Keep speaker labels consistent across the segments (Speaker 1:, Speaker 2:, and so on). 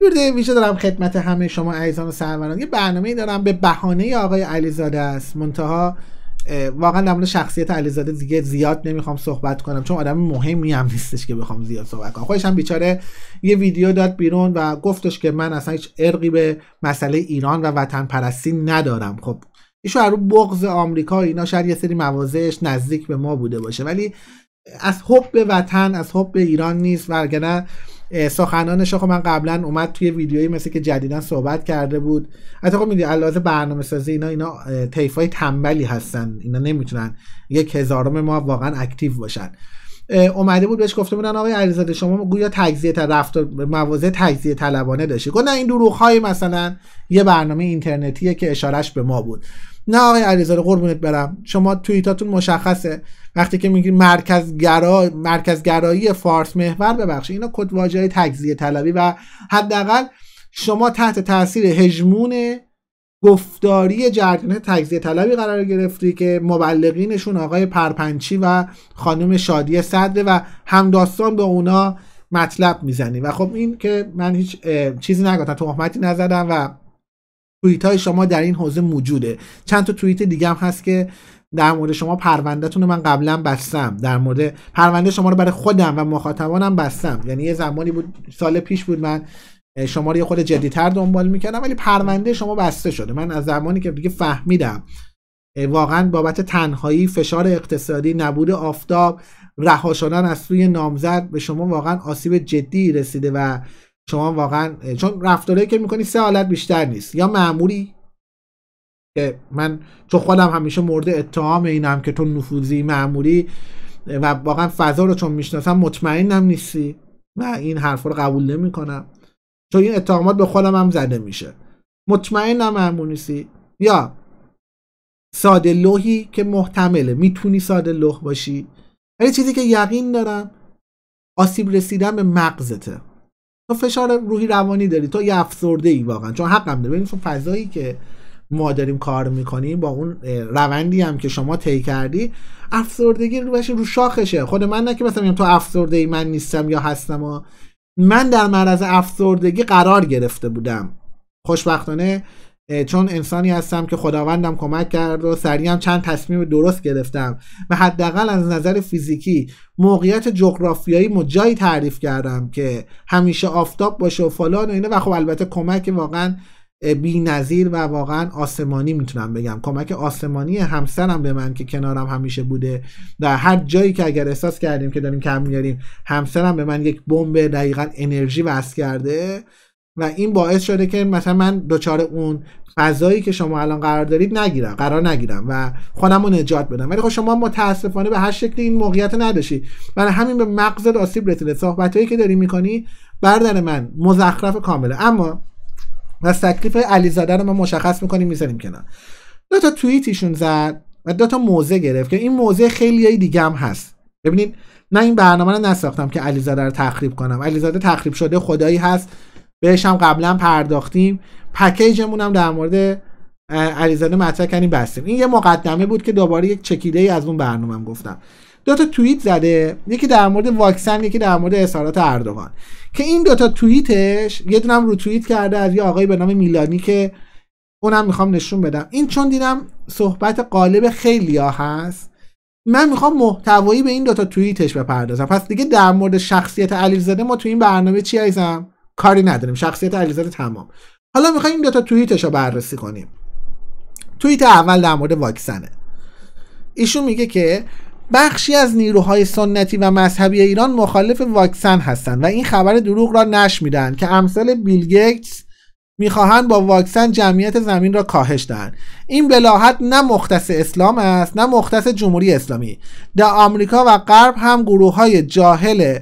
Speaker 1: درود ویژه دارم خدمت همه شما عزیزان و سروران یه برنامه دارم به بهانه آقای علیزاده است منتها واقعا در مورد شخصیت علیزاده دیگه زیاد نمیخوام صحبت کنم چون آدم مهمی هم نیستش که بخوام زیاد صحبت کنم خودش هم بیچاره یه ویدیو داد بیرون و گفتش که من اصلا هیچ ارقی به مسئله ایران و وطن پرستی ندارم خب ایشون رو بغض آمریکا اینا شاید یه سری موازهش نزدیک به ما بوده باشه ولی از حب به وطن از حب به ایران نیست وگرنه سخنانش خب من قبلا اومد توی ویدیویی مثل که جدیدا صحبت کرده بود حتی خب میدونی علاوه برنامه سازی اینا اینا تیفای تنبلی هستن اینا نمیتونن یک هزارم ما واقعا اکتیو باشن اومده بود بهش گفته بودن آقای علیزاده شما گویا تجزیه رفتار موازه تجزیه طلبانه داشتی گفت نه این دروغ های مثلا یه برنامه اینترنتیه که اشارش به ما بود نه آقای علیزاده قربونت برم شما توییتاتون مشخصه وقتی که میگی مرکز گرایی فارس محور ببخشید اینا کد های تجزیه طلبی و حداقل شما تحت تاثیر هژمون گفتاری جریان تجزیه طلبی قرار گرفتی که مبلغینشون آقای پرپنچی و خانم شادی صدره و همداستان به اونا مطلب میزنی و خب این که من هیچ چیزی نگفتم تهمتی نزدم و توییت های شما در این حوزه موجوده چند تا توییت دیگه هم هست که در مورد شما پروندهتون رو من قبلا بستم در مورد پرونده شما رو برای خودم و مخاطبانم بستم یعنی یه زمانی بود سال پیش بود من شما رو یه خود جدیتر دنبال میکردم ولی پرونده شما بسته شده من از زمانی که دیگه فهمیدم واقعا بابت تنهایی فشار اقتصادی نبود آفتاب رها شدن از سوی نامزد به شما واقعا آسیب جدی رسیده و شما واقعا چون رفتاری که میکنی سه حالت بیشتر نیست یا معمولی که من چون خودم همیشه مورد اتهام اینم که تو نفوذی معمولی و واقعا فضا رو چون میشناسم مطمئنم نیستی و این حرف رو قبول نمیکنم چون این اتهامات به خودم هم زده میشه مطمئنم معمول نیستی یا ساده لوحی که محتمله میتونی ساده لوح باشی ولی یعنی چیزی که یقین دارم آسیب رسیدن به مغزته تو فشار روحی روانی داری تو یه افسرده ای واقعا چون حقم داری ببین تو فضایی که ما داریم کار میکنیم با اون روندی هم که شما طی کردی افسردگی رو رو شاخشه خود من نه که مثلا میگم تو افسرده ای من نیستم یا هستم و من در معرض افسردگی قرار گرفته بودم خوشبختانه چون انسانی هستم که خداوندم کمک کرد و هم چند تصمیم درست گرفتم و حداقل از نظر فیزیکی موقعیت جغرافیایی مو تعریف کردم که همیشه آفتاب باشه و فلان و اینه و خب البته کمک واقعا بی نظیر و واقعا آسمانی میتونم بگم کمک آسمانی همسرم به من که کنارم همیشه بوده در هر جایی که اگر احساس کردیم که داریم کم میاریم همسرم به من یک بمب دقیقا انرژی وصل کرده و این باعث شده که مثلا من دچار اون فضایی که شما الان قرار دارید نگیرم قرار نگیرم و خودم رو نجات بدم ولی خب شما متاسفانه به هر شکلی این موقعیت نداشی برای همین به مغز آسیب رسیده هایی که داری میکنی بردر من مزخرف کامله اما و تکلیف علیزاده رو ما مشخص میکنیم میذاریم کنار دو تا توییت ایشون زد و دو تا موزه گرفت که این موزه خیلی دیگه هم هست ببینید نه این برنامه رو نساختم که علیزاده رو تخریب کنم علیزاده تخریب شده خدایی هست بهش هم قبلا پرداختیم پکیجمون هم در مورد علیزاده مطرح کردیم بستیم این یه مقدمه بود که دوباره یک چکیده ای از اون برنامه هم گفتم دو تا توییت زده یکی در مورد واکسن یکی در مورد اظهارات اردوغان که این دوتا توییتش یه دونم رو توییت کرده از یه آقایی به نام میلانی که اونم میخوام نشون بدم این چون دیدم صحبت قالب خیلی ها هست من میخوام محتوایی به این دوتا توییتش بپردازم پس دیگه در مورد شخصیت علیزاده ما تو این برنامه چی کاری نداریم شخصیت علیزاده تمام حالا میخوایم این دوتا توییتش رو بررسی کنیم توییت اول در مورد واکسنه ایشون میگه که بخشی از نیروهای سنتی و مذهبی ایران مخالف واکسن هستند و این خبر دروغ را نش میدن که امثال بیل گیتس میخواهند با واکسن جمعیت زمین را کاهش دهند این بلاحت نه مختص اسلام است نه مختص جمهوری اسلامی در آمریکا و غرب هم گروه جاهل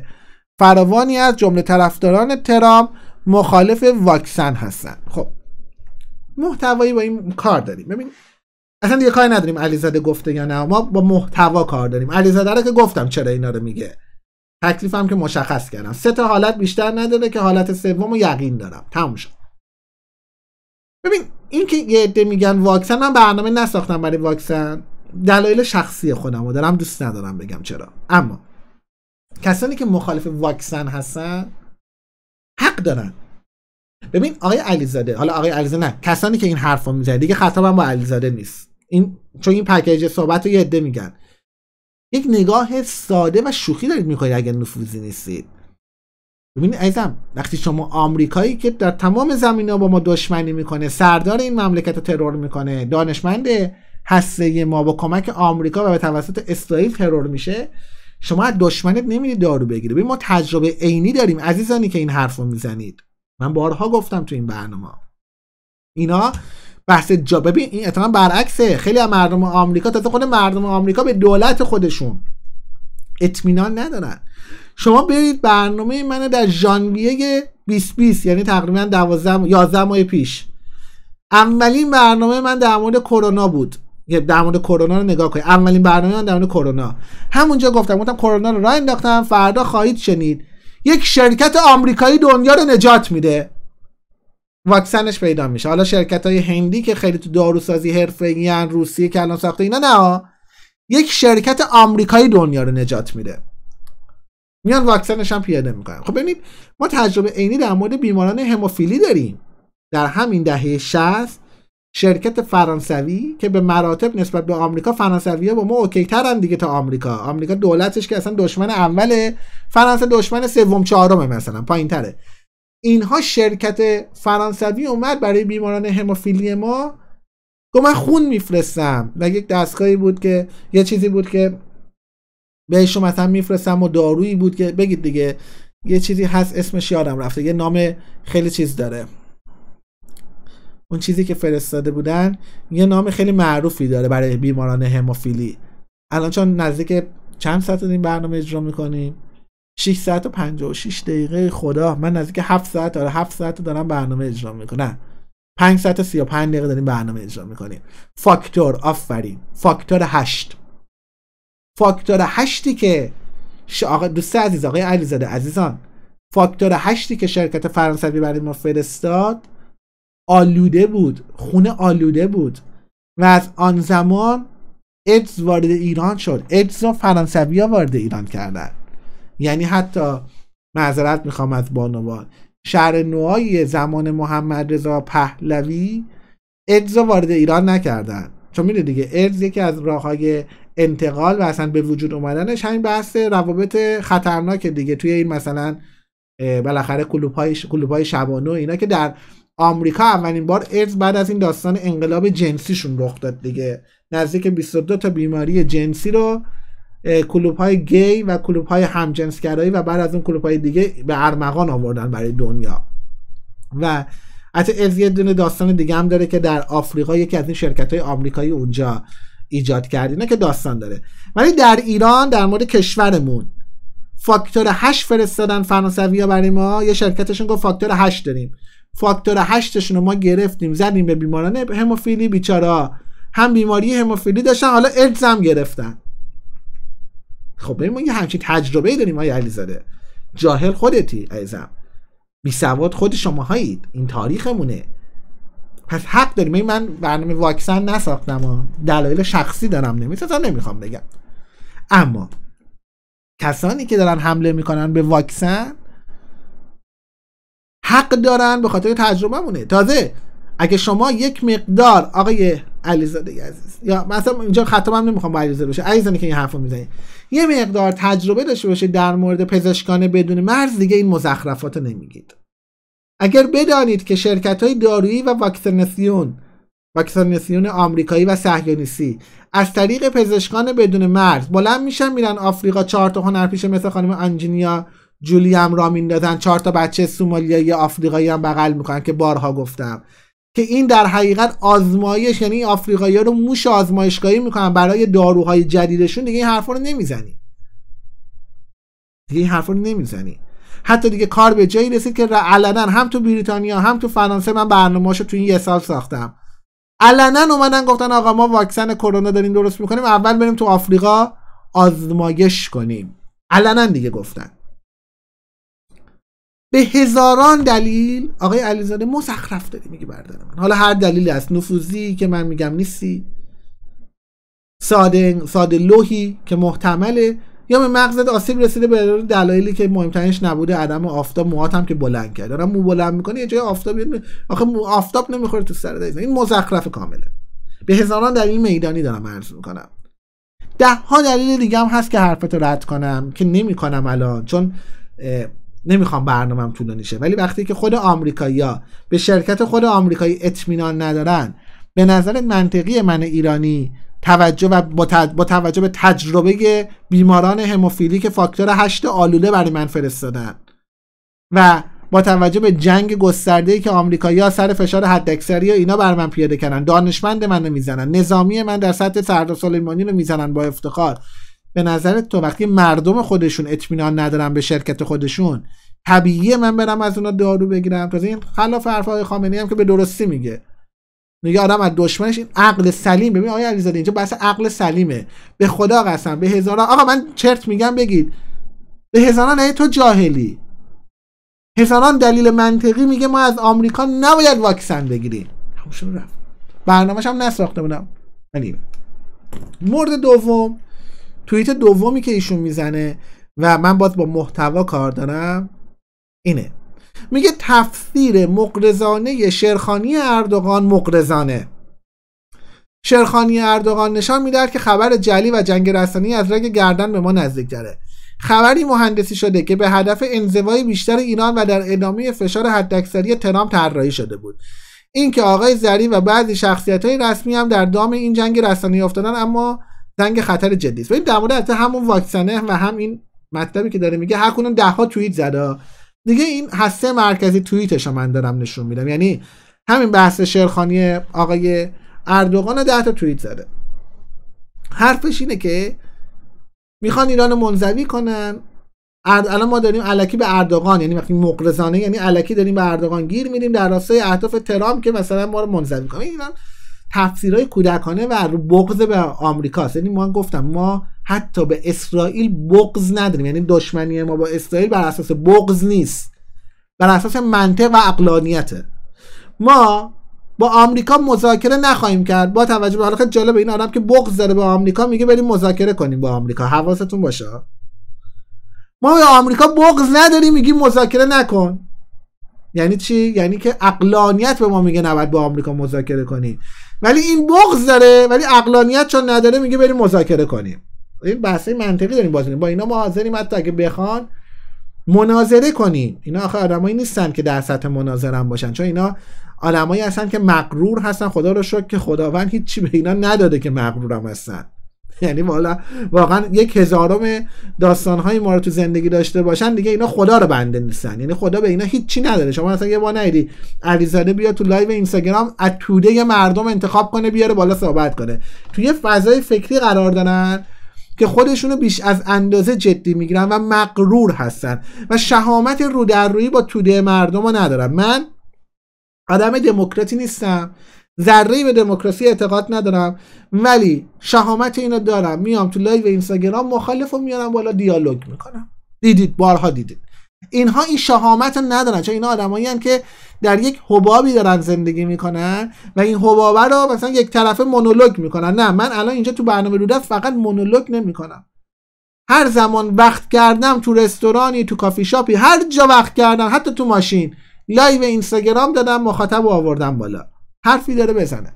Speaker 1: فراوانی از جمله طرفداران ترام مخالف واکسن هستن خب محتوایی با این کار داریم ببین اصلا دیگه کاری نداریم علیزاده گفته یا نه ما با محتوا کار داریم علیزاده رو که گفتم چرا اینا رو میگه تکلیفم که مشخص کردم سه تا حالت بیشتر نداره که حالت سومو یقین دارم تموم شد ببین این که یه عده میگن واکسن من برنامه نساختم برای واکسن دلایل شخصی خودم و دارم دوست ندارم بگم چرا اما کسانی که مخالف واکسن هستن حق دارن ببین آقای علیزاده حالا آقای علیزاده نه کسانی که این حرفو میزنه دیگه خطابم با علیزاده نیست این چون این پکیج صحبت رو یه عده میگن یک نگاه ساده و شوخی دارید میکنید اگر نفوذی نیستید ببینید عزیزم وقتی شما آمریکایی که در تمام ها با ما دشمنی میکنه سردار این مملکت رو ترور میکنه دانشمند هسته ما با کمک آمریکا و به توسط اسرائیل ترور میشه شما از دشمنت نمیری دارو بگیری ببین ما تجربه عینی داریم عزیزانی که این حرف رو میزنید من بارها گفتم تو این برنامه اینا بحث جا ببین این برعکسه خیلی از مردم آمریکا تازه خود مردم آمریکا به دولت خودشون اطمینان ندارن شما برید برنامه من در ژانویه 2020 یعنی تقریبا 12 11 ماه پیش اولین برنامه من در مورد کرونا بود در مورد کرونا رو نگاه کنید اولین برنامه در مورد کرونا همونجا گفتم گفتم کرونا رو راه انداختم فردا خواهید شنید یک شرکت آمریکایی دنیا رو نجات میده واکسنش پیدا میشه حالا شرکت های هندی که خیلی تو داروسازی حرفه‌ای روسیه که الان ساخته اینا نه یک شرکت آمریکایی دنیا رو نجات میده میان واکسنش هم پیاده میکنن خب ببینید ما تجربه عینی در مورد بیماران هموفیلی داریم در همین دهه 60 شرکت فرانسوی که به مراتب نسبت به آمریکا فرانسوی ها با ما اوکی ترن دیگه تا آمریکا آمریکا دولتش که اصلا دشمن اوله فرانسه دشمن سوم چهارمه مثلا پایین تره اینها شرکت فرانسوی اومد برای بیماران هموفیلی ما گفت من خون میفرستم و یک دستگاهی بود که یه چیزی بود که بهش مثلا میفرستم و دارویی بود که بگید دیگه یه چیزی هست اسمش یادم رفته یه نام خیلی چیز داره اون چیزی که فرستاده بودن یه نام خیلی معروفی داره برای بیماران هموفیلی الان چون نزدیک چند ساعت این برنامه اجرا میکنیم 6 ساعت و 56 دقیقه خدا من نزدیک 7 ساعت آره 7 ساعت دارم برنامه اجرا میکنم 5 ساعت و 35 دقیقه داریم برنامه اجرا میکنیم فاکتور آفرین فاکتور 8 فاکتور 8 که آقا دوست عزیز آقای علیزاده عزیزان فاکتور 8 که شرکت فرانسوی برای ما فرستاد آلوده بود خونه آلوده بود و از آن زمان ایدز وارد ایران شد ایدز رو فرانسوی ها وارد ایران کردن یعنی حتی معذرت میخوام از بانوان شهر نوای زمان محمد رضا پهلوی ایدز رو وارد ایران نکردن چون میده دیگه ایدز یکی از راه های انتقال و اصلا به وجود اومدنش همین بحث روابط خطرناک دیگه توی این مثلا بالاخره کلوب های, شبانه و اینا که در آمریکا اولین بار ارز بعد از این داستان انقلاب جنسیشون رخ داد دیگه نزدیک 22 تا بیماری جنسی رو کلوب های گی و کلوب های همجنسگرایی و بعد از اون کلوب های دیگه به ارمغان آوردن برای دنیا و حتی از یه دونه داستان دیگه هم داره که در آفریقا یکی از این شرکت های آمریکایی اونجا ایجاد کرد اینا که داستان داره ولی در ایران در مورد کشورمون فاکتور 8 فرستادن فرانسوی ها برای ما یه شرکتشون گفت فاکتور 8 داریم فاکتور هشتشون رو ما گرفتیم زدیم به بیماران هموفیلی بیچارا هم بیماری هموفیلی داشتن حالا ایدز گرفتن خب ببین ما یه همچین تجربه داریم های علیزاده جاهل خودتی عزیزم بی سواد خود شماهایید این تاریخمونه پس حق داریم من برنامه واکسن نساختم و دلایل شخصی دارم نمیسازم نمیخوام بگم اما کسانی که دارن حمله میکنن به واکسن حق دارن به خاطر تجربه مونه تازه اگه شما یک مقدار آقای علیزاده عزیز یا مثلا اینجا خطاب هم نمیخوام با علیزاده باشه علیزاده که این حرفو میزنی یه مقدار تجربه داشته باشه در مورد پزشکان بدون مرز دیگه این مزخرفات نمیگید اگر بدانید که شرکت های دارویی و واکسیناسیون واکسیناسیون آمریکایی و صهیونیستی از طریق پزشکان بدون مرز بلند میشن میرن آفریقا چهار تا هنرپیشه مثل خانم انجینیا جولی هم را میندازن چهار تا بچه سومالیایی آفریقایی هم بغل میکنن که بارها گفتم که این در حقیقت آزمایش یعنی آفریقایی رو موش آزمایشگاهی میکنن برای داروهای جدیدشون دیگه این حرف رو نمیزنی دیگه این حرف رو نمیزنی حتی دیگه کار به جایی رسید که علنا هم تو بریتانیا هم تو فرانسه من برنامه‌اشو تو این یه سال ساختم علنا اومدن گفتن آقا ما واکسن کرونا داریم درست میکنیم اول بریم تو آفریقا آزمایش کنیم علنا دیگه گفتن به هزاران دلیل آقای علیزاده مزخرف داری میگی بردار من حالا هر دلیلی هست نفوذی که من میگم نیستی ساده ساده لوحی که محتمله یا به مغزت آسیب رسیده به دلایلی که مهمترینش نبوده عدم آفتاب موهات هم که بلند کرد دارم مو بلند میکنه یه جای آفتاب آخه آفتاب نمیخوره تو سر دایزن. این مزخرف کامله به هزاران دلیل میدانی دارم عرض میکنم ده ها دلیل دیگه هم هست که حرفتو رد کنم که نمیکنم الان چون نمیخوام برنامهم طولانی شه ولی وقتی که خود آمریکایی‌ها به شرکت خود آمریکایی اطمینان ندارن به نظر منطقی من ایرانی توجه و با, توجه به تجربه بیماران هموفیلی که فاکتور هشت آلوله برای من فرستادن و با توجه به جنگ گسترده که آمریکایی‌ها سر فشار حداکثری و اینا بر من پیاده کردن دانشمند منو میزنن نظامی من در سطح سردار سلیمانی رو میزنن با افتخار به نظرت تو وقتی مردم خودشون اطمینان ندارن به شرکت خودشون طبیعیه من برم از اونا دارو بگیرم تازه این خلاف حرفهای خامنه‌ای هم که به درستی میگه میگه آدم از دشمنش این عقل سلیم ببین آیا علیزاده اینجا بحث عقل سلیمه به خدا قسم به هزاران آقا من چرت میگم بگید به هزاران ای تو جاهلی هزاران دلیل منطقی میگه ما از آمریکا نباید واکسن بگیریم رفت برنامه‌ش هم نساخته بودم مورد دوم توییت دومی که ایشون میزنه و من باز با محتوا کار دارم اینه میگه تفسیر مقرزانه شرخانی اردوغان مقرزانه شرخانی اردوغان نشان میدهد که خبر جلی و جنگ رسانی از رگ گردن به ما نزدیک داره خبری مهندسی شده که به هدف انزوای بیشتر ایران و در ادامه فشار حداکثری ترامپ طراحی شده بود اینکه آقای زری و بعضی شخصیت های رسمی هم در دام این جنگ رسانی افتادن اما زنگ خطر جدی است ببین در مورد همون واکسنه و هم این مطلبی که داره میگه هر کنون ده ها توییت زده دیگه این هسته مرکزی توییتش من دارم نشون میدم یعنی همین بحث شیرخانی آقای اردوغان ده تا توییت زده حرفش اینه که میخوان ایران منزوی کنن الان ما داریم علکی به اردوغان یعنی وقتی مقرزانه یعنی علکی داریم به اردوغان گیر میدیم در راستای اهداف ترام که مثلا ما رو منزوی کنه ایران تفسیرهای کودکانه و بغض به آمریکا یعنی ما گفتم ما حتی به اسرائیل بغض نداریم یعنی دشمنی ما با اسرائیل بر اساس بغض نیست بر اساس منطق و اقلانیته ما با آمریکا مذاکره نخواهیم کرد با توجه به حالا جالب این آدم که بغض داره به آمریکا میگه بریم مذاکره کنیم با آمریکا حواستون باشه ما به آمریکا بغض نداریم میگی مذاکره نکن یعنی چی یعنی که اقلانیت به ما میگه نباید با آمریکا مذاکره کنیم. ولی این بغض داره ولی عقلانیت چون نداره میگه بریم مذاکره کنیم این بحثی منطقی داریم باز با اینا ما حاضریم حتی اگه بخوان مناظره کنیم اینا آخه آدمایی نیستن که در سطح مناظره باشن چون اینا آدمایی هستن که مقرور هستن خدا رو شکر که خداوند هیچی به اینا نداده که مقرورم هستن یعنی والا واقعا یک هزارم های ما رو تو زندگی داشته باشن دیگه اینا خدا رو بنده نیستن یعنی خدا به اینا هیچی نداره شما مثلا یه نیدی علیزاده بیا تو لایو اینستاگرام از توده مردم انتخاب کنه بیاره بالا صحبت کنه تو یه فضای فکری قرار دارن که خودشونو بیش از اندازه جدی میگیرن و مقرور هستن و شهامت رو در روی با توده مردم رو ندارن من آدم دموکراتی نیستم ذره به دموکراسی اعتقاد ندارم ولی شهامت اینو دارم میام تو لایو اینستاگرام مخالف میارم بالا دیالوگ میکنم دیدید بارها دیدید اینها این شهامت ندارن چون اینا آدمایی که در یک حبابی دارن زندگی میکنن و این حبابه رو مثلا یک طرفه مونولوگ میکنن نه من الان اینجا تو برنامه رودست فقط مونولوگ نمیکنم هر زمان وقت کردم تو رستورانی تو کافی شاپی هر جا وقت کردم حتی تو ماشین لایو اینستاگرام دادم مخاطب آوردم بالا حرفی داره بزنه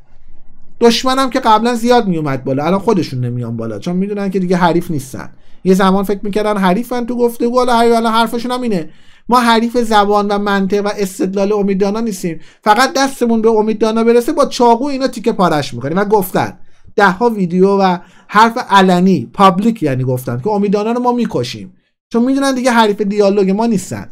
Speaker 1: دشمنم که قبلا زیاد میومد بالا الان خودشون نمیان بالا چون میدونن که دیگه حریف نیستن یه زمان فکر میکردن حریفن تو گفتگو حالا الان حرفشون هم اینه ما حریف زبان و منطق و استدلال امیددانا نیستیم فقط دستمون به امیددانا برسه با چاقو اینا تیکه پارش میکنیم و گفتن ده ها ویدیو و حرف علنی پابلیک یعنی گفتن که امیددانا رو ما میکشیم چون میدونن دیگه حریف دیالوگ ما نیستن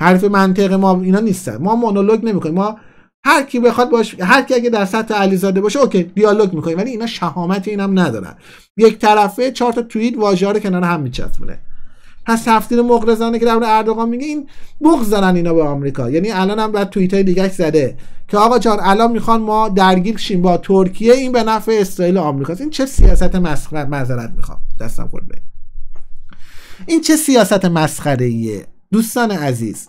Speaker 1: حرف منطق ما اینا نیستن ما مونولوگ نمیکنیم ما هر کی بخواد باش هر کی اگه در سطح علیزاده باشه اوکی دیالوگ میکنه ولی اینا شهامت اینم ندارن یک طرفه چهار تا توییت واژه رو کنار هم میچسبونه پس تفسیر مغرزانه که در اردوغان میگه این بغض اینا به آمریکا یعنی الان هم بعد توییت های دیگه زده که آقا جان الان میخوان ما درگیر شیم با ترکیه این به نفع اسرائیل و آمریکا این چه سیاست مسخره معذرت میخوام دستم این چه سیاست مسخره دوستان عزیز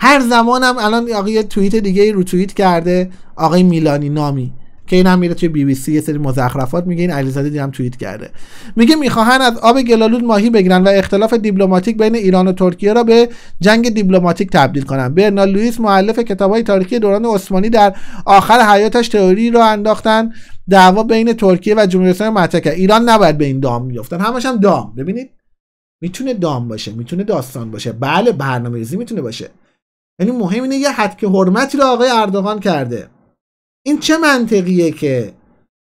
Speaker 1: هر زمانم الان آقا یه توییت دیگه رو توییت کرده آقای میلانی نامی که این هم میره توی بی بی سی یه سری مزخرفات میگه این علیزاده هم توییت کرده میگه میخواهن از آب گلالود ماهی بگیرن و اختلاف دیپلماتیک بین ایران و ترکیه را به جنگ دیپلماتیک تبدیل کنن برنال لوئیس مؤلف کتابهای تاریخی دوران عثمانی در آخر حیاتش تئوری رو انداختن دعوا بین ترکیه و جمهوری اسلامی ایران نباید به این دام میافتن همش هم دام ببینید میتونه دام باشه میتونه داستان باشه بله برنامه‌ریزی میتونه باشه یعنی مهم اینه یه حد که حرمتی رو آقای اردوغان کرده این چه منطقیه که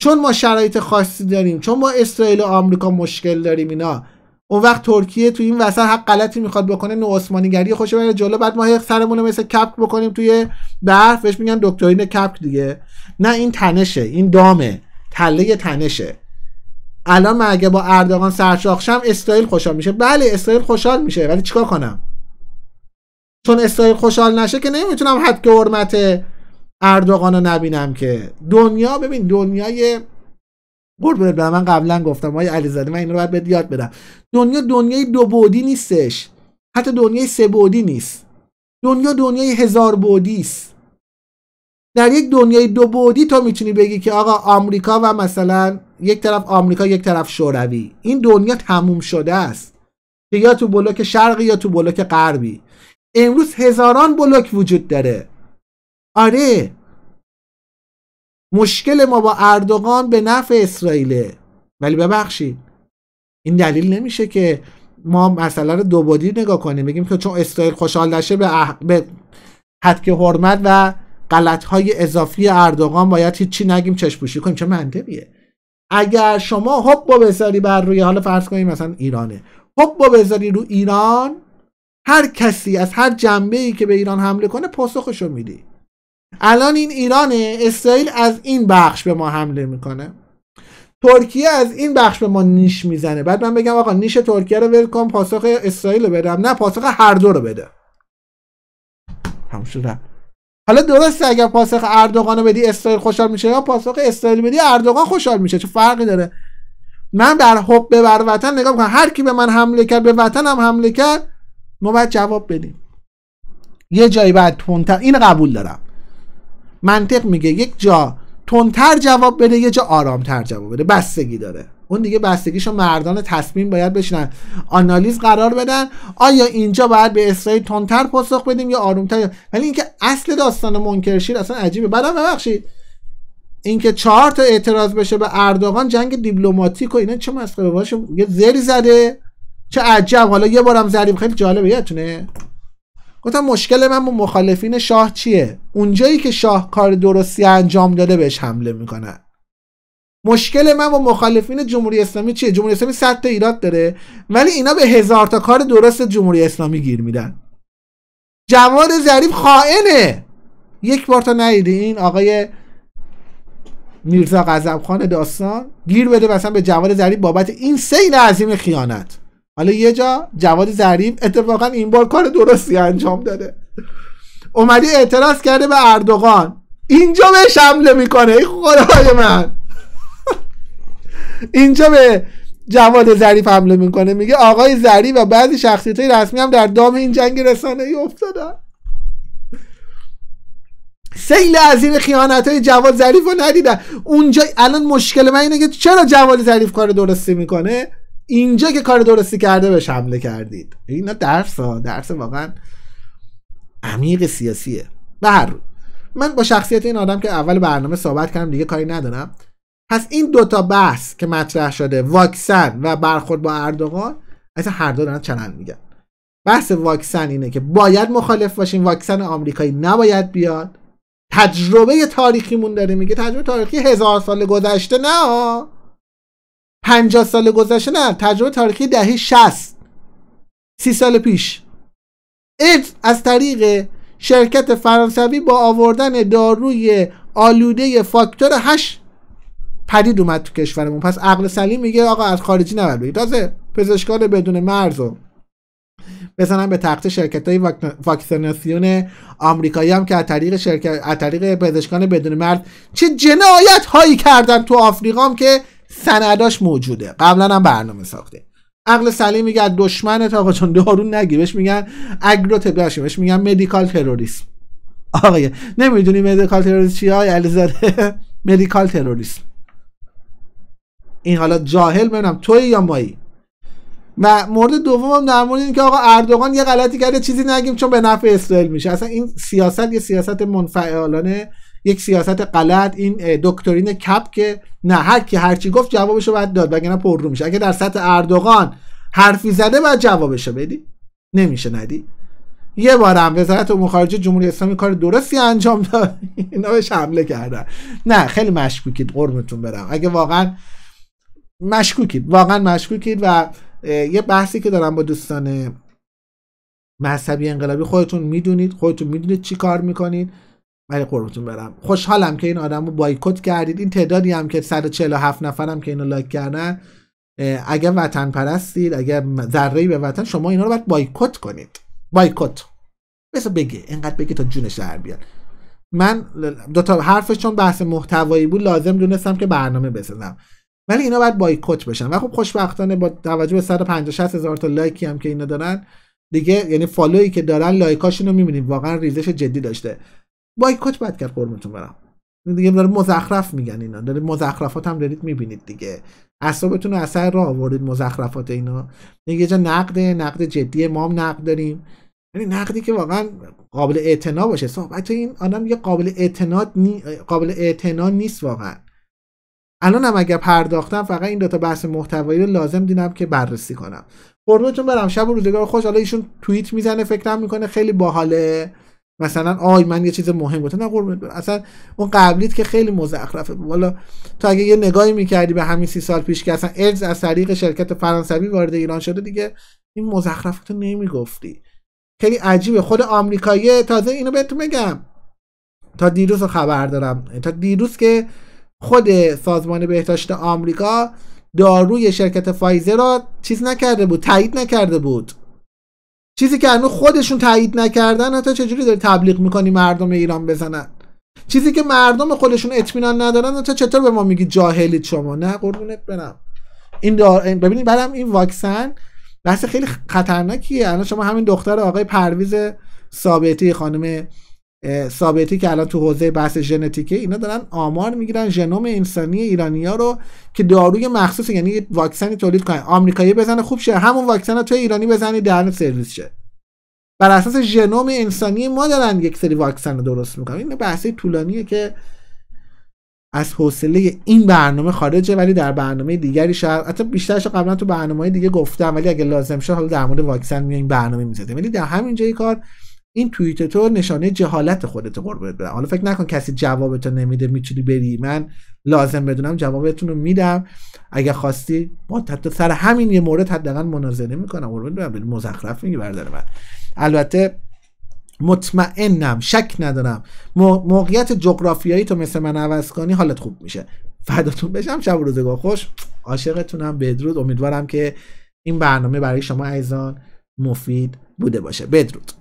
Speaker 1: چون ما شرایط خاصی داریم چون ما اسرائیل و آمریکا مشکل داریم اینا اون وقت ترکیه تو این وسط حق غلطی میخواد بکنه نو عثمانی خوش بره جلو بعد ما سرمون مثل کپک بکنیم توی برف بهش میگن دکترین کپک دیگه نه این تنشه این دامه تله تنشه الان من اگه با اردوغان سرشاخشم اسرائیل خوشحال میشه بله اسرائیل خوشحال میشه ولی چیکار کنم چون اسرائیل خوشحال نشه که نمیتونم حد که حرمت اردوغان رو نبینم که دنیا ببین دنیای قربونت برم من قبلا گفتم آقای علیزاده من این رو باید یاد بدم دنیا دنیای دو بودی نیستش حتی دنیای سه بودی نیست دنیا دنیای هزار بودی است در یک دنیای دو بودی تو میتونی بگی که آقا آمریکا و مثلا یک طرف آمریکا یک طرف شوروی این دنیا تموم شده است که یا تو بلوک شرقی یا تو بلوک غربی امروز هزاران بلوک وجود داره آره مشکل ما با اردوغان به نفع اسرائیله ولی ببخشید این دلیل نمیشه که ما مسئله رو دوبادی نگاه کنیم بگیم که چون اسرائیل خوشحال نشه به, حدک حرمت و غلطهای اضافی اردوغان باید هیچی نگیم پوشی کنیم چه منطقیه اگر شما حب با بذاری بر روی حالا فرض کنیم مثلا ایرانه حب با بذاری رو ایران هر کسی از هر جنبه ای که به ایران حمله کنه پاسخشو میدی الان این ایرانه اسرائیل از این بخش به ما حمله میکنه ترکیه از این بخش به ما نیش میزنه بعد من بگم آقا نیش ترکیه رو ول پاسخ اسرائیل رو بدم نه پاسخ هر دو رو بده هم شده حالا درسته اگر پاسخ اردوغان رو بدی اسرائیل خوشحال میشه یا پاسخ اسرائیل بدی اردوغان خوشحال میشه چه فرقی داره من در حب بر وطن نگاه میکنم هر کی به من حمله کرد به وطنم حمله کرد ما باید جواب بدیم یه جایی باید تونتر این قبول دارم منطق میگه یک جا تونتر جواب بده یه جا آرامتر جواب بده بستگی داره اون دیگه بستگیشو مردان تصمیم باید بشنن آنالیز قرار بدن آیا اینجا باید به اسرائیل تونتر پاسخ بدیم یا آرومتر ولی اینکه اصل داستان منکرشیر اصلا عجیبه بعدم ببخشید اینکه چهار تا اعتراض بشه به اردوغان جنگ دیپلماتیک و اینا چه مسخره باشه یه زری زده چه عجب حالا یه بارم زریم خیلی جالبه یادتونه گفتم مشکل من با مخالفین شاه چیه اونجایی که شاه کار درستی انجام داده بهش حمله میکنن مشکل من با مخالفین جمهوری اسلامی چیه جمهوری اسلامی صد تا ایراد داره ولی اینا به هزار تا کار درست جمهوری اسلامی گیر میدن جواد ظریف خائنه یک بار تا نیده این آقای میرزا غضبخان داستان گیر بده مثلا به جواد ظریف بابت این سیل عظیم خیانت حالا یه جا جواد ظریف اتفاقا این بار کار درستی انجام داده اومدی اعتراض کرده به اردوغان اینجا به حمله میکنه ای خدای من اینجا به جواد ظریف حمله میکنه میگه آقای ظریف و بعضی شخصیت رسمی هم در دام این جنگ رسانه ای افتادن سیل عظیم خیانت های جواد ظریف رو ندیدن اونجا الان مشکل من اینه که چرا جواد ظریف کار درستی میکنه اینجا که کار درستی کرده بهش حمله کردید اینا درس ها درس واقعا عمیق سیاسیه به هر من با شخصیت این آدم که اول برنامه صحبت کردم دیگه کاری ندارم پس این دوتا بحث که مطرح شده واکسن و برخورد با اردوغان اصلا هر دو دارن چنل میگن بحث واکسن اینه که باید مخالف باشیم واکسن آمریکایی نباید بیاد تجربه تاریخیمون داره میگه تجربه تاریخی هزار سال گذشته نه 50 سال گذشته نه تجربه تاریخی دهه 60 سی سال پیش از طریق شرکت فرانسوی با آوردن داروی آلوده فاکتور 8 پدید اومد تو کشورمون پس عقل سلیم میگه آقا از خارجی نباید بگید تازه پزشکان بدون مرز رو بزنن به تخت شرکت های واکسیناسیون آمریکایی هم که از طریق شرکت از طریق پزشکان بدون مرز چه جنایت هایی کردن تو آفریقام که سنداش موجوده قبلا هم برنامه ساخته عقل سلیم میگه دشمنت آقا چون دارو نگی بهش میگن اگرو تباشی بهش میگن مدیکال تروریسم آقا نمیدونی مدیکال تروریسم چیه علیزاده مدیکال تروریسم این حالا جاهل منم توی یا مایی و مورد دومم در مورد اینکه آقا اردوغان یه غلطی کرده چیزی نگیم چون به نفع اسرائیل میشه اصلا این سیاست یه سیاست منفعلانه یک سیاست غلط این دکترین کپ که نه هر کی هرچی گفت جوابشو باید داد وگرنه پر رو میشه اگه در سطح اردوغان حرفی زده باید جوابشو بدی نمیشه ندی یه بارم وزارت امور خارجه جمهوری اسلامی کار درستی انجام داد اینا بهش حمله کردن نه خیلی مشکوکید قرمتون برم اگه واقعا مشکوکید واقعا مشکوکید و یه بحثی که دارم با دوستان مذهبی انقلابی خودتون میدونید خودتون میدونید چی کار میکنید ولی قربتون برم خوشحالم که این آدم رو بایکوت کردید این تعدادی هم که 147 نفرم که اینو لایک کردن اگر وطن پرستید اگر ذره به وطن شما اینا رو باید بایکوت کنید بایکوت بس بگه اینقدر بگه تا جون شهر بیاد من دو تا حرفش چون بحث محتوایی بود لازم دونستم که برنامه بسازم ولی اینا باید بایکوت بشن و خب خوشبختانه با توجه به 150 هزار تا لایکی هم که اینا دارن دیگه یعنی فالویی که دارن لایکاشون رو میبینیم واقعا ریزش جدی داشته بایکوت باید کرد قرمتون برم دیگه داره مزخرف میگن اینا داره مزخرفات هم دارید میبینید دیگه اصابتون رو اثر را آوردید مزخرفات اینا یه جا نقده نقد جدیه ما هم نقد داریم یعنی نقدی که واقعا قابل اعتنا باشه صحبت این آدم یه قابل اعتنا قابل اعتنا نیست واقعا الان هم اگر پرداختم فقط این تا بحث محتوایی رو لازم دیدم که بررسی کنم قربونتون برم شب و روزگار خوش حالا ایشون توییت میزنه فکرم میکنه خیلی باحاله مثلا آی من یه چیز مهم گفتم نه قربونت اصلا اون قبلیت که خیلی مزخرفه والا تو اگه یه نگاهی میکردی به همین سی سال پیش که اصلا ارز از طریق شرکت فرانسوی وارد ایران شده دیگه این مزخرفات نمیگفتی خیلی عجیبه خود آمریکایی تازه اینو بهت بگم تا دیروز خبر دارم تا دیروز که خود سازمان بهداشت آمریکا داروی شرکت فایزر را چیز نکرده بود تایید نکرده بود چیزی که هنوز خودشون تایید نکردن حتی چجوری داری تبلیغ میکنی مردم ایران بزنن چیزی که مردم خودشون اطمینان ندارن تا چطور به ما میگی جاهلید شما نه قربونت برم این دار... ببینید برم این واکسن بحث خیلی خطرناکیه الان شما همین دختر آقای پرویز ثابتی خانم ثابتی که الان تو حوزه بحث ژنتیکه اینا دارن آمار میگیرن ژنوم انسانی ایرانیا رو که داروی مخصوص یعنی واکسنی تولید کنن آمریکایی بزنه خوب شه همون واکسن رو تو ایرانی بزنی در سرویس شه بر اساس ژنوم انسانی ما دارن یک سری واکسن رو درست میکنن این بحثی طولانیه که از حوصله این برنامه خارجه ولی در برنامه دیگری شاید حتی بیشترش قبلا تو برنامه دیگه گفتم ولی اگه لازم شد حالا در مورد واکسن میایم برنامه میزدیم ولی در همین جای کار این توییت تو نشانه جهالت خودت قربونت بدم حالا فکر نکن کسی رو نمیده میتونی بری من لازم بدونم جوابتون رو میدم اگه خواستی با حتی سر همین یه مورد حداقل مناظره میکنم قربونت مزخرف میگی برادر من البته مطمئنم شک ندارم موقعیت جغرافیایی تو مثل من عوض کنی حالت خوب میشه فداتون بشم شب روزگار خوش عاشقتونم بدرود امیدوارم که این برنامه برای شما عزیزان مفید بوده باشه بدرود